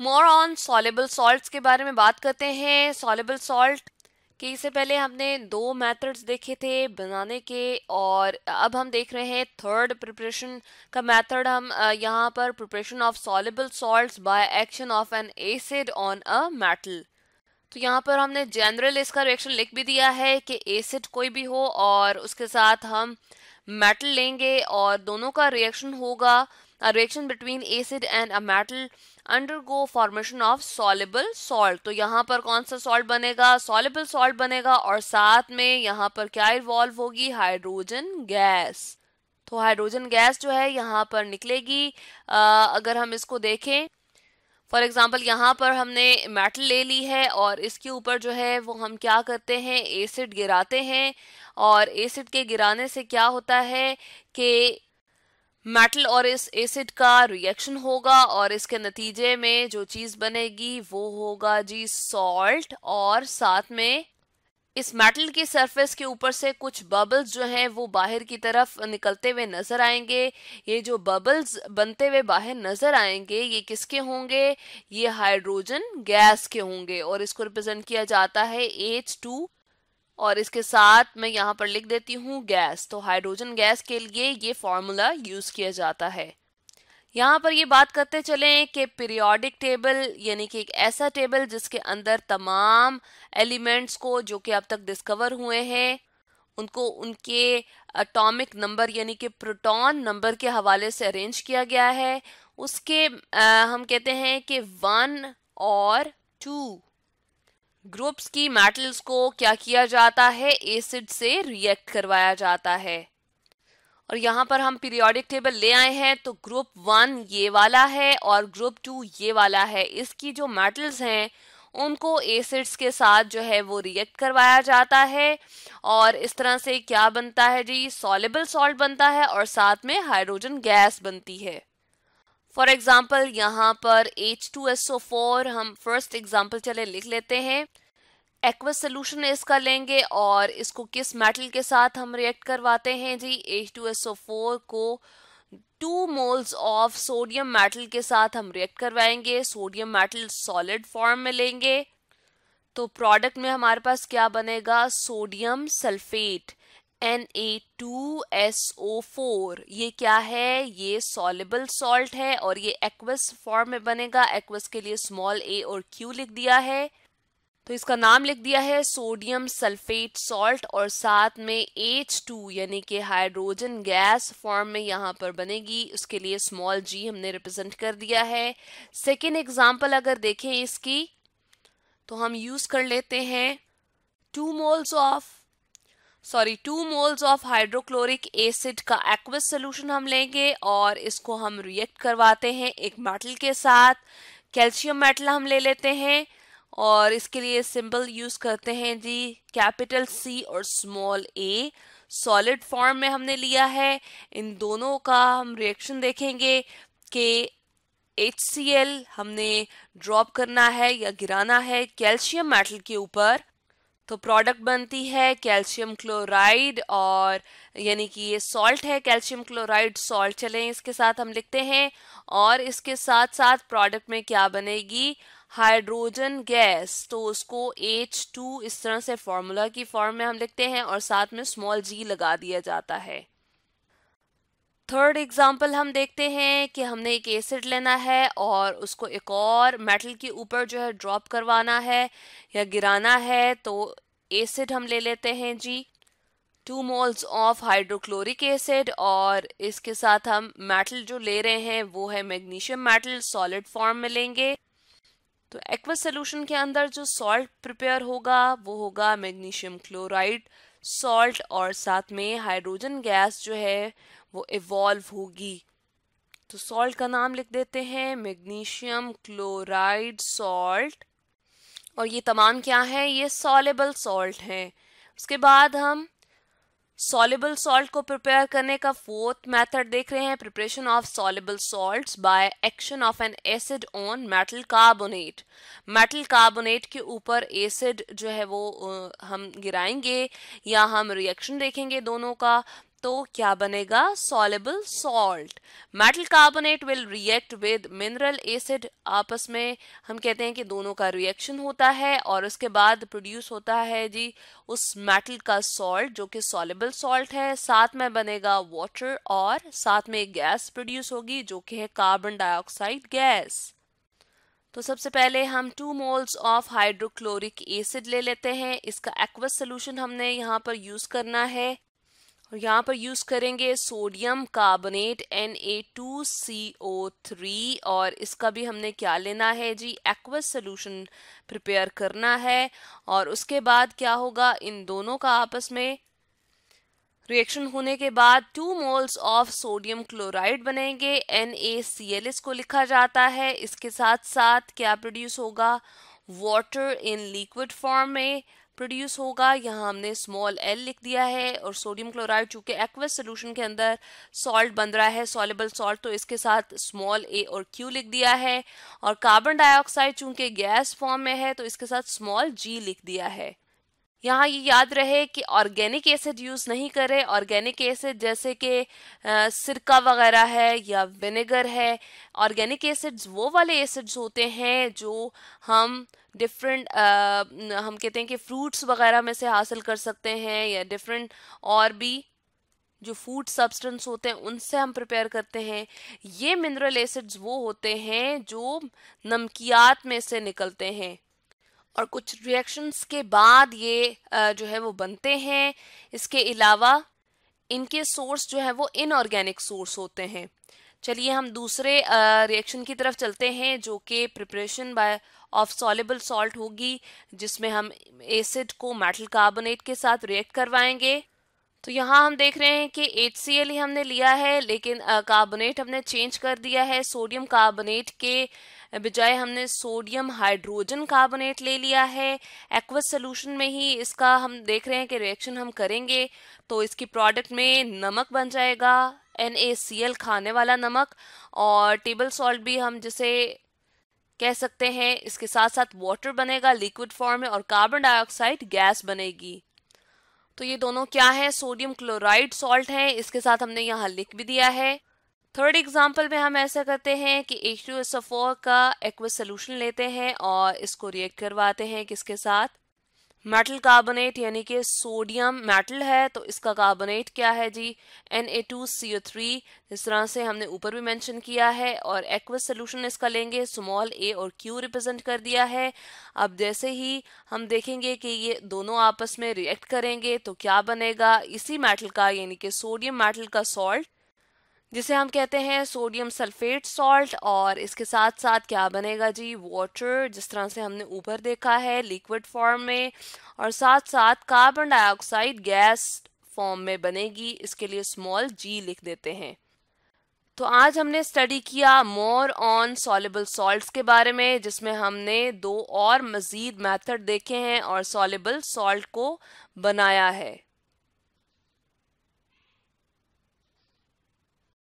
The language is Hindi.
मोर ऑन सॉलेबल सॉल्ट के बारे में बात करते हैं सॉलेबल सॉल्ट कि इससे पहले हमने दो मेथड्स देखे थे बनाने के और अब हम देख रहे हैं थर्ड प्रिपरेशन का मेथड हम यहाँ पर preparation of soluble salts by action of an acid on a metal तो यहाँ पर हमने जनरल इसका रिएक्शन लिख भी दिया है कि एसिड कोई भी हो और उसके साथ हम मेटल लेंगे और दोनों का रिएक्शन होगा a reaction between acid and a metal go formation of soluble salt तो यहाँ पर कौन सा सॉल्ट बनेगा सॉलेबल सॉल्ट बनेगा और साथ में यहाँ पर क्या इन्वॉल्व होगी हाइड्रोजन गैस तो हाइड्रोजन गैस जो है यहाँ पर निकलेगी आ, अगर हम इसको देखें फॉर एग्जाम्पल यहाँ पर हमने मेटल ले ली है और इसके ऊपर जो है वो हम क्या करते हैं एसिड गिराते हैं और एसिड के गिराने से क्या होता है कि मेटल और इस एसिड का रिएक्शन होगा और इसके नतीजे में जो चीज बनेगी वो होगा जी सॉल्ट और साथ में इस मेटल की सरफेस के ऊपर से कुछ बबल्स जो हैं वो बाहर की तरफ निकलते हुए नजर आएंगे ये जो बबल्स बनते हुए बाहर नजर आएंगे ये किसके होंगे ये हाइड्रोजन गैस के होंगे और इसको रिप्रेजेंट किया जाता है एच टू और इसके साथ मैं यहाँ पर लिख देती हूँ गैस तो हाइड्रोजन गैस के लिए ये फॉर्मूला यूज किया जाता है यहाँ पर ये बात करते चलें कि पीरियोडिक टेबल यानी कि एक ऐसा टेबल जिसके अंदर तमाम एलिमेंट्स को जो कि अब तक डिस्कवर हुए हैं उनको उनके अटोमिक नंबर यानी कि प्रोटॉन नंबर के हवाले से अरेंज किया गया है उसके आ, हम कहते हैं कि वन और टू ग्रुप्स की मेटल्स को क्या किया जाता है एसिड से रिएक्ट करवाया जाता है और यहाँ पर हम पीरियोडिक टेबल ले आए हैं तो ग्रुप वन ये वाला है और ग्रुप टू ये वाला है इसकी जो मेटल्स हैं उनको एसिड्स के साथ जो है वो रिएक्ट करवाया जाता है और इस तरह से क्या बनता है जी सॉलेबल सॉल्ट बनता है और साथ में हाइड्रोजन गैस बनती है फॉर एग्जाम्पल यहाँ पर एच टू फोर हम फर्स्ट एग्जाम्पल चले लिख लेते हैं एक्वस सोल्यूशन इसका लेंगे और इसको किस मेटल के साथ हम रिएक्ट करवाते हैं जी एच टू फोर को two moles of sodium metal के साथ हम रिएक्ट करवाएंगे सोडियम मेटल सॉलिड फॉर्म में लेंगे तो प्रोडक्ट में हमारे पास क्या बनेगा sodium sulphate N A two S O four ये क्या है ये सॉलेबल सॉल्ट है और ये एक्वस फॉर्म में बनेगा एक्वस के लिए स्मॉल ए और क्यू लिख दिया है तो इसका नाम लिख दिया है सोडियम सल्फेट सॉल्ट और साथ में एच टू यानी कि हाइड्रोजन गैस फॉर्म में यहाँ पर बनेगी उसके लिए स्मॉल जी हमने रिप्रेजेंट कर दिया है सेकेंड एग्जाम्पल अगर देखें इसकी तो हम यूज कर लेते हैं two moles of sorry two moles of hydrochloric acid का एक्वस सोल्यूशन हम लेंगे और इसको हम रिएक्ट करवाते हैं एक मेटल के साथ कैल्शियम मेटल हम ले लेते हैं और इसके लिए सिंबल यूज करते हैं जी कैपिटल सी और स्मॉल ए सॉलिड फॉर्म में हमने लिया है इन दोनों का हम रिएक्शन देखेंगे कि एच हमने ड्रॉप करना है या गिराना है कैल्शियम मेटल के ऊपर तो प्रोडक्ट बनती है कैल्शियम क्लोराइड और यानी कि ये सॉल्ट है कैल्शियम क्लोराइड सॉल्ट चलें इसके साथ हम लिखते हैं और इसके साथ साथ प्रोडक्ट में क्या बनेगी हाइड्रोजन गैस तो उसको H2 इस तरह से फॉर्मूला की फॉर्म में हम लिखते हैं और साथ में स्मॉल जी लगा दिया जाता है थर्ड एग्जाम्पल हम देखते हैं कि हमने एक एसिड लेना है और उसको एक और मेटल के ऊपर जो है ड्रॉप करवाना है या गिराना है तो एसिड हम ले लेते हैं G two moles of hydrochloric acid और इसके साथ हम मेटल जो ले रहे हैं वो है मैग्नीशियम मेटल सॉलिड फॉर्म में लेंगे तो एक्वा सोल्यूशन के अंदर जो सॉल्ट प्रिपेयर होगा वो होगा मैग्नीशियम क्लोराइड सॉल्ट और साथ में हाइड्रोजन गैस जो है वो इवॉल्व होगी तो सॉल्ट का नाम लिख देते हैं मैग्नीशियम क्लोराइड सॉल्ट और ये तमाम क्या है ये सॉलेबल सॉल्ट है उसके बाद हम सॉलेबल सॉल्ट को प्रिपेयर करने का फोर्थ मेथड देख रहे हैं preparation of soluble salts by action of an acid on metal carbonate metal carbonate के ऊपर एसिड जो है वो हम गिराएंगे या हम रिएक्शन देखेंगे दोनों का तो क्या बनेगा soluble salt metal carbonate will react with mineral acid आपस में हम कहते हैं कि दोनों का रिएक्शन होता है और उसके बाद प्रोड्यूस होता है जी उस मेटल का सॉल्ट जो कि सॉलेबल सॉल्ट है साथ में बनेगा वाटर और साथ में गैस प्रोड्यूस होगी जो कि है कार्बन डाइऑक्साइड गैस तो सबसे पहले हम two moles of hydrochloric acid ले लेते हैं इसका एक्वस सोल्यूशन हमने यहाँ पर यूज करना है और यहाँ पर यूज करेंगे sodium carbonate N A two C O three और इसका भी हमने क्या लेना है जी एक्वस सोल्यूशन प्रिपेयर करना है और उसके बाद क्या होगा इन दोनों का आपस में रिएक्शन होने के बाद two moles of sodium chloride बनेंगे एन ए सी एल इसको लिखा जाता है इसके साथ साथ क्या प्रोड्यूस होगा वाटर इन लिक्विड फॉर्म में प्रोड्यूस होगा यहाँ हमने स्मॉल एल लिख दिया है और सोडियम क्लोराइड चूंकि एक्वस सोल्यूशन के अंदर सॉल्ट बन रहा है सॉलेबल सॉल्ट तो इसके साथ स्मॉल ए और क्यू लिख दिया है और कार्बन डाइऑक्साइड चूंकि गैस फॉर्म में है तो इसके साथ स्मॉल जी लिख दिया है यहाँ ये याद रहे कि ऑर्गेनिक एसिड यूज़ नहीं करें ऑर्गेनिक एसिड जैसे कि सिरका वगैरह है या विनेगर है ऑर्गेनिक एसिड्स वो वाले एसिड्स होते हैं जो हम डिफरेंट हम कहते हैं कि फ्रूट्स वगैरह में से हासिल कर सकते हैं या डिफरेंट और भी जो फूड सब्सटेंस होते हैं उनसे हम प्रिपेयर करते हैं ये मिनरल एसिड्स वो होते हैं जो नमकियात में से निकलते हैं और कुछ रिएक्शंस के बाद ये जो है वो बनते हैं इसके अलावा इनके सोर्स जो है वो इनऑर्गेनिक सोर्स होते हैं चलिए हम दूसरे रिएक्शन की तरफ चलते हैं जो कि preparation by of soluble salt होगी जिसमें हम एसिड को मेटल कार्बोनेट के साथ रिएक्ट करवाएंगे तो यहाँ हम देख रहे हैं कि एच सी एल ही हमने लिया है लेकिन कार्बोनेट हमने चेंज कर दिया है सोडियम कार्बोनेट के बजाय हमने सोडियम हाइड्रोजन कार्बोनेट ले लिया है एक्वस सोल्यूशन में ही इसका हम देख रहे हैं कि रिएक्शन हम करेंगे तो इसकी प्रोडक्ट में नमक बन जाएगा एन खाने वाला नमक और टेबल सॉल्ट भी हम जिसे कह सकते हैं इसके साथ साथ वाटर बनेगा लिक्विड फॉर्म में और कार्बन डाइऑक्साइड गैस बनेगी तो ये दोनों क्या है सोडियम क्लोराइड सॉल्ट है इसके साथ हमने यहाँ लिख भी दिया है थर्ड एग्जाम्पल में हम ऐसा करते हैं कि एच टू एस का एक्वस सोल्यूशन लेते हैं और इसको रिएक्ट करवाते हैं किसके साथ मेटल कार्बोनेट यानी कि सोडियम मेटल है तो इसका कार्बोनेट क्या है जी N A two C O three इस तरह से हमने ऊपर भी मेंशन किया है और एक्वस सोल्यूशन इसका लेंगे स्मॉल ए और क्यू रिप्रेजेंट कर दिया है अब जैसे ही हम देखेंगे कि ये दोनों आपस में रिएक्ट करेंगे तो क्या बनेगा इसी मेटल का यानी कि सोडियम मेटल का सॉल्ट जिसे हम कहते हैं सोडियम सल्फेट सॉल्ट और इसके साथ साथ क्या बनेगा जी वाटर जिस तरह से हमने ऊपर देखा है लिक्विड फॉर्म में और साथ साथ कार्बन डाइऑक्साइड गैस फॉर्म में बनेगी इसके लिए स्मॉल जी लिख देते हैं तो आज हमने स्टडी किया मोर ऑन सॉलेबल सॉल्ट्स के बारे में जिसमें हमने दो और मज़ीद मेथड देखे हैं और सॉलेबल सॉल्ट को बनाया है